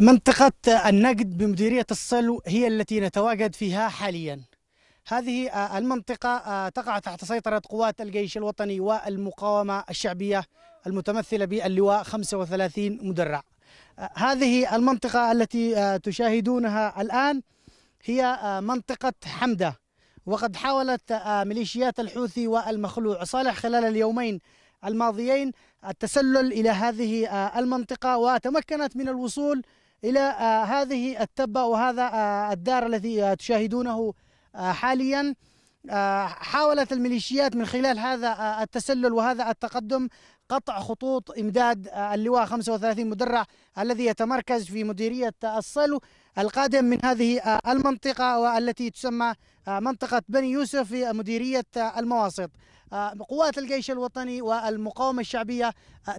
منطقة النقد بمديرية الصلو هي التي نتواجد فيها حاليا هذه آه، المنطقة آه، تقع تحت سيطرة قوات الجيش الوطني والمقاومة الشعبية المتمثلة باللواء 35 مدرع آه، هذه المنطقة التي تشاهدونها الآن هي منطقة حمدة وقد حاولت ميليشيات الحوثي والمخلوع صالح خلال اليومين الماضيين التسلل إلى هذه آه، المنطقة وتمكنت من الوصول إلى آه، هذه التبة وهذا آه، الدار الذي تشاهدونه حالياً آه، حاولت الميليشيات من خلال هذا آه، التسلل وهذا التقدم قطع خطوط امداد آه، اللواء 35 مدرع الذي يتمركز في مديريه الصلو القادم من هذه المنطقه والتي تسمى منطقه بني يوسف في مديريه المواسط. قوات الجيش الوطني والمقاومه الشعبيه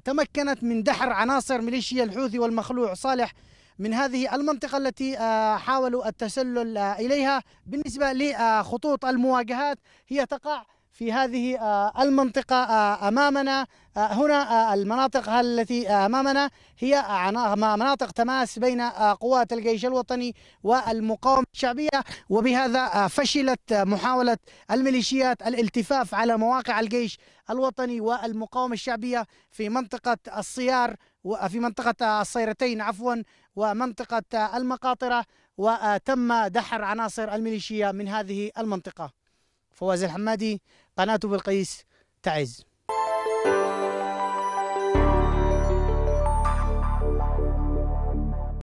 تمكنت من دحر عناصر ميليشيا الحوثي والمخلوع صالح من هذه المنطقة التي آه، حاولوا التسلل آه، إليها بالنسبة لخطوط المواجهات هي تقع في هذه آه، المنطقة آه، أمامنا آه، هنا المناطق التي أمامنا هي مناطق تماس بين قوات الجيش الوطني والمقاومة الشعبية وبهذا فشلت محاولة الميليشيات الالتفاف على مواقع الجيش الوطني والمقاومة الشعبية في منطقة الصيار وفي منطقة الصيرتين عفوا ومنطقة المقاطرة وتم دحر عناصر الميليشيا من هذه المنطقة فواز الحمادي قناة بلقيس تعز